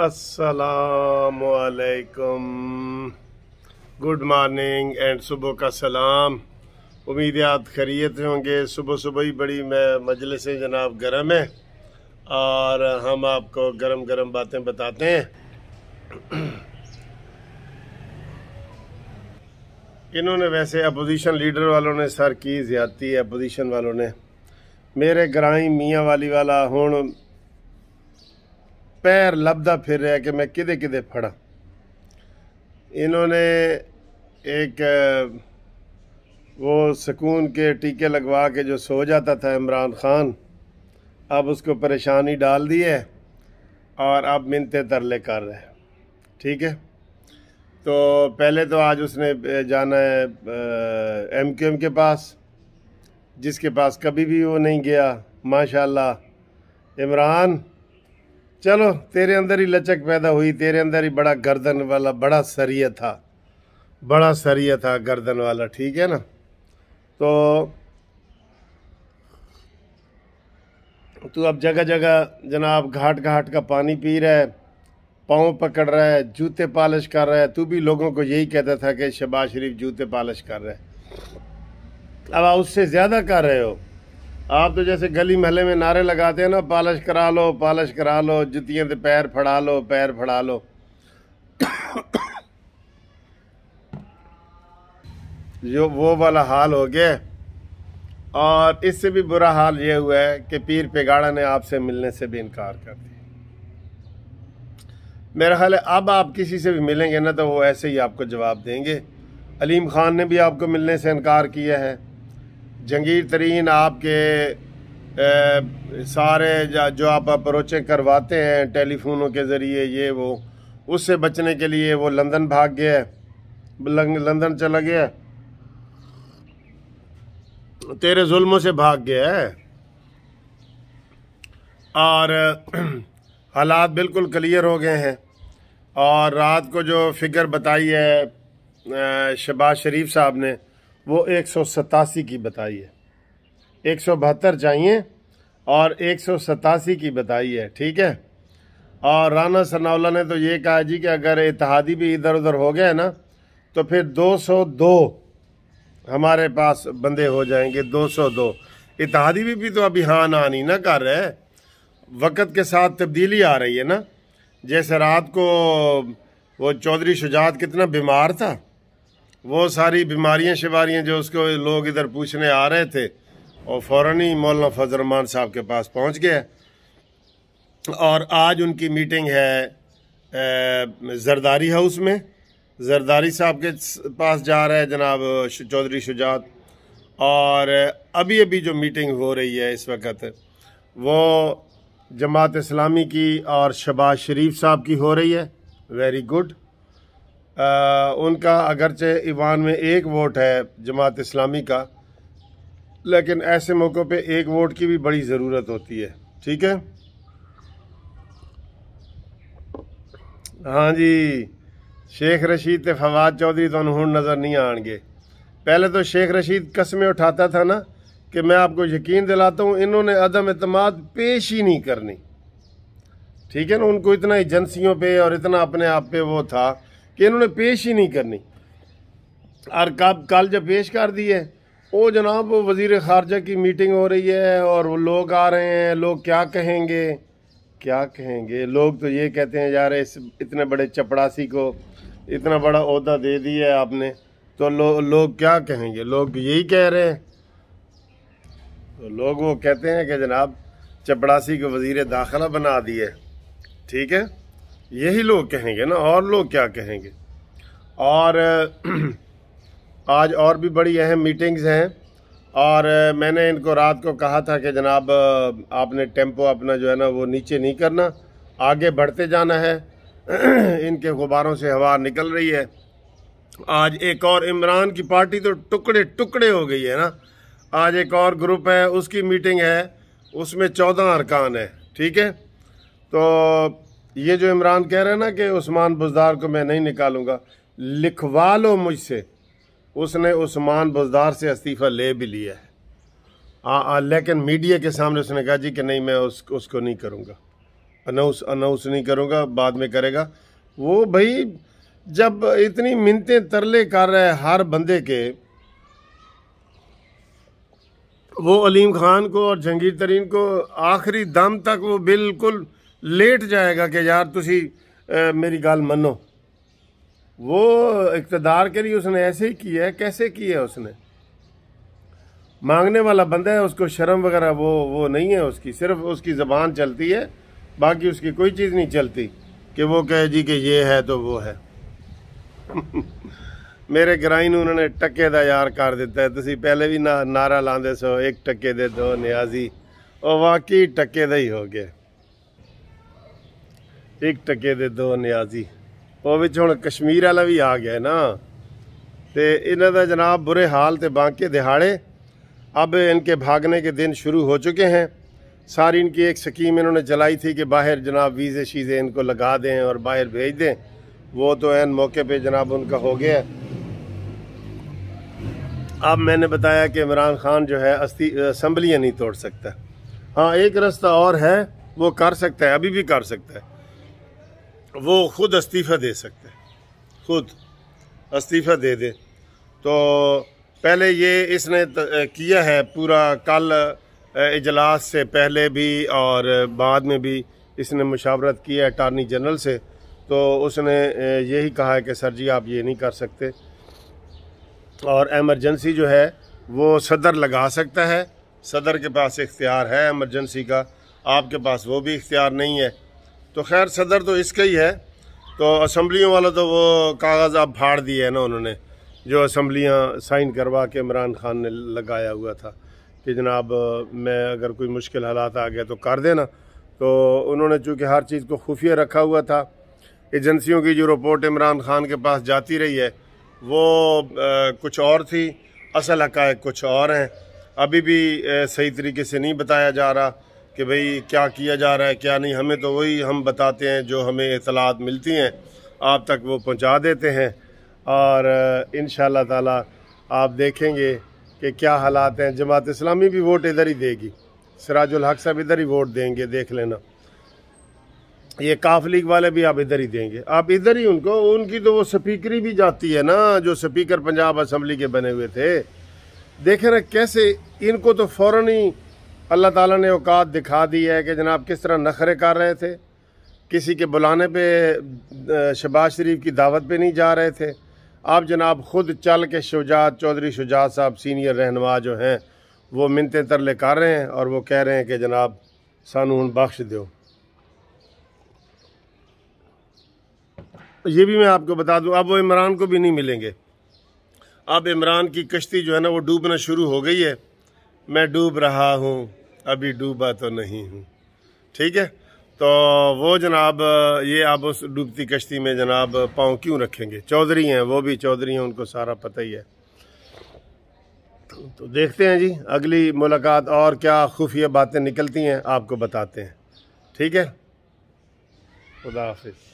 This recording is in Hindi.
असलकम गुड मॉर्निंग एंड सुबह का सलाम उम्मीद याद खरीत होंगे सुबह सुबह ही बड़ी मैं मजलिस जनाब गर्म है और हम आपको गर्म गर्म बातें बताते हैं इन्होंने वैसे अपोजिशन लीडर वालों ने सर की ज्यादती है अपोजिशन वालों ने मेरे ग्राई मियाँ वाली वाला हूँ पैर लभदा फिर रहा कि मैं किधे किधे फड़ा इन्होंने एक वो सुकून के टीके लगवा के जो सो जाता था इमरान ख़ान अब उसको परेशानी डाल दी है और अब मिनते तरले कर रहे हैं ठीक है तो पहले तो आज उसने जाना है एम क्यू एम के पास जिसके पास कभी भी वो नहीं गया माशाल्लाह इमरान चलो तेरे अंदर ही लचक पैदा हुई तेरे अंदर ही बड़ा गर्दन वाला बड़ा सरिया था बड़ा सरिया था गर्दन वाला ठीक है ना तो तू अब जगह जगह जनाब घाट घाट का पानी पी रहा है पाँव पकड़ रहा है जूते पालिश कर रहा है तू भी लोगों को यही कहता था कि शबाज शरीफ जूते पालिश कर रहे है अब उससे ज़्यादा कर रहे हो आप तो जैसे गली महले में नारे लगाते हैं ना पालिश करा लो पालिश करा लो जुतियाँ तो पैर फड़ा लो पैर फड़ा लो जो वो वाला हाल हो गया और इससे भी बुरा हाल ये हुआ है कि पीर पेगाड़ा ने आपसे मिलने से भी इनकार कर दिया मेरा ख्याल है अब आप किसी से भी मिलेंगे ना तो वो ऐसे ही आपको जवाब देंगे अलीम ख़ान ने भी आपको मिलने से इनकार किया है जंगीर तरीन आपके ए, सारे जो आप अप्रोचें करवाते हैं टेलीफोनों के ज़रिए ये वो उससे बचने के लिए वो लंदन भाग गया लंदन चला गया तेरे जुल्मों से भाग गया है और हालात बिल्कुल क्लियर हो गए हैं और रात को जो फिगर बताई है शहबाज शरीफ साहब ने वो एक सौ सतासी की बताइए एक सौ बहत्तर चाहिए और एक सौ सतासी की बताइए ठीक है और राना सनावला ने तो ये कहा जी कि अगर इतिहादी भी इधर उधर हो गए ना तो फिर 202 हमारे पास बंदे हो जाएंगे 202 इतिहादी भी, भी तो अभी हाँ ना नहीं ना कर रहे वक़्त के साथ तब्दीली आ रही है ना जैसे रात को वो चौधरी शुजात कितना बीमार था वो सारी बीमारियाँ शिवारियां जो उसको लोग इधर पूछने आ रहे थे और फ़ौर ही मौलाना फजलरमान साहब के पास पहुँच गया और आज उनकी मीटिंग है जरदारी हाउस में जरदारी साहब के पास जा रहा है जनाब चौधरी शुजात और अभी अभी जो मीटिंग हो रही है इस वक्त वो जमात इस्लामी की और शबाज शरीफ साहब की हो रही है वेरी गुड आ, उनका अगरचे ईवान में एक वोट है जमात इस्लामी का लेकिन ऐसे मौक़ों पे एक वोट की भी बड़ी ज़रूरत होती है ठीक है हाँ जी शेख रशीद तो फवाद चौधरी तो हूँ नज़र नहीं आएंगे पहले तो शेख रशीद कसमें उठाता था ना कि मैं आपको यकीन दिलाता हूँ इन्होंने अदम अतमाद पेश ही नहीं करनी ठीक है ना उनको इतना एजेंसियों पे और इतना अपने आप पे वो था कि इन्होंने पेश ही नहीं करनी और कब कल जब पेश कर दी है वो जनाब वजीर खारजा की मीटिंग हो रही है और वो लोग आ रहे हैं लोग क्या कहेंगे क्या कहेंगे लोग तो ये कहते हैं यार इस इतने बड़े चपड़ासी को इतना बड़ा अहदा दे दिया है आपने तो लो, लोग क्या कहेंगे लोग यही कह रहे हैं तो लोग वो कहते हैं कि जनाब चपड़ासी को वजीर दाखिला बना दिए ठीक है यही लोग कहेंगे ना और लोग क्या कहेंगे और आज और भी बड़ी अहम मीटिंग्स हैं और मैंने इनको रात को कहा था कि जनाब आपने टेम्पो अपना जो है ना वो नीचे नहीं करना आगे बढ़ते जाना है इनके गुब्बारों से हवा निकल रही है आज एक और इमरान की पार्टी तो टुकड़े टुकड़े हो गई है ना आज एक और ग्रुप है उसकी मीटिंग है उसमें चौदह अरकान है ठीक है तो ये जो इमरान कह रहे हैं ना कि उस्मान बुजदार को मैं नहीं निकालूंगा लिखवा लो मुझसे उसने उस्मान बुजदार से इस्तीफ़ा ले भी लिया है लेकिन मीडिया के सामने उसने कहा जी कि नहीं मैं उस उसको नहीं करूँगा अनाउंस अनाउंस नहीं करूँगा बाद में करेगा वो भाई जब इतनी मिनतें तरले कर रहे हैं हर बंदे के वो अलीम खान को और जहांगीर तरीन को आखिरी दम तक वो बिल्कुल जाएगा कि यार तुसी आ, मेरी गल मनो वो इकतदार के लिए उसने ऐसे ही किया है कैसे किया है उसने मांगने वाला बंदा है उसको शर्म वगैरह वो वो नहीं है उसकी सिर्फ उसकी ज़बान चलती है बाकी उसकी कोई चीज़ नहीं चलती कि वो कहे जी कि ये है तो वो है मेरे ग्राई उन्होंने टके का यार कर दिता है तुम पहले भी ना नारा लाते सो एक टके दे दो न्याजी और वाकई टके का ही हो गया एक टके दे दो न्याजी वो ਵਿੱਚ हूँ कश्मीर वाला भी आ गया ना तो इन्हों जनाब बुरे ਬੁਰੇ ਹਾਲ ਤੇ ਬਾਂਕੇ अब इनके भागने के दिन शुरू हो चुके हैं सारी इनकी एक स्कीम इन्होंने चलाई थी कि बाहर जनाब वीज़े शीज़े इनको लगा दें और बाहर भेज दें वो तो एन मौके पे जनाब उनका हो गया अब मैंने बताया कि इमरान खान जो है अस्थि असम्बलियाँ नहीं तोड़ सकता हाँ एक रास्ता और है वो कर सकता है अभी भी कर सकता है वो खुद इस्तीफ़ा दे सकते हैं खुद इस्तीफ़ा दे दे तो पहले ये इसने किया है पूरा कल इजलास से पहले भी और बाद में भी इसने मुशावरत की है अटारनी जनरल से तो उसने यही कहा है कि सर जी आप ये नहीं कर सकते और एमरजेंसी जो है वो सदर लगा सकता है सदर के पास इख्तियार है एमरजेंसी का आपके पास वो भी इख्तियार नहीं है तो खैर सदर तो इसका ही है तो असम्बलियों वाला तो वो कागज़ आप फाड़ दिए हैं ना उन्होंने जो असम्बलियाँ साइन करवा के इमरान खान ने लगाया हुआ था कि जनाब मैं अगर कोई मुश्किल हालात आ गया तो कर देना तो उन्होंने चूँकि हर चीज़ को खुफिया रखा हुआ था एजेंसियों की जो रिपोर्ट इमरान खान के पास जाती रही है वो आ, कुछ और थी असल हक़ कुछ और हैं अभी भी आ, सही तरीके से नहीं बताया जा रहा कि भाई क्या किया जा रहा है क्या नहीं हमें तो वही हम बताते हैं जो हमें इतलात मिलती हैं आप तक वो पहुंचा देते हैं और इन ताला आप देखेंगे कि क्या हालात हैं जमात इस्लामी भी वोट इधर ही देगी सराजुल हक साहब इधर ही वोट देंगे देख लेना ये काफ लीग वाले भी आप इधर ही देंगे आप इधर ही उनको उनकी तो वो स्पीकरी भी जाती है ना जो स्पीकर पंजाब असम्बली के बने हुए थे देखे ना कैसे इनको तो फ़ौर ही अल्लाह ताला ने औकात दिखा दी है कि जनाब किस तरह नखरे कर रहे थे किसी के बुलाने पे शबाज शरीफ की दावत पे नहीं जा रहे थे आप जनाब ख़ुद चल के शुजात चौधरी शुजात साहब सीनियर रहनमा जो हैं वो मिनते तरले कर रहे हैं और वो कह रहे हैं कि जनाब सानू हूँ बख्श दो ये भी मैं आपको बता दूं अब वो इमरान को भी नहीं मिलेंगे अब इमरान की कश्ती जो है ना वो डूबना शुरू हो गई है मैं डूब रहा हूँ अभी डूबा तो नहीं हूँ ठीक है तो वो जनाब ये आप उस डूबती कश्ती में जनाब पाँव क्यों रखेंगे चौधरी हैं वो भी चौधरी हैं उनको सारा पता ही है तो देखते हैं जी अगली मुलाकात और क्या खुफिया बातें निकलती हैं आपको बताते हैं ठीक है खुदा हाफिज़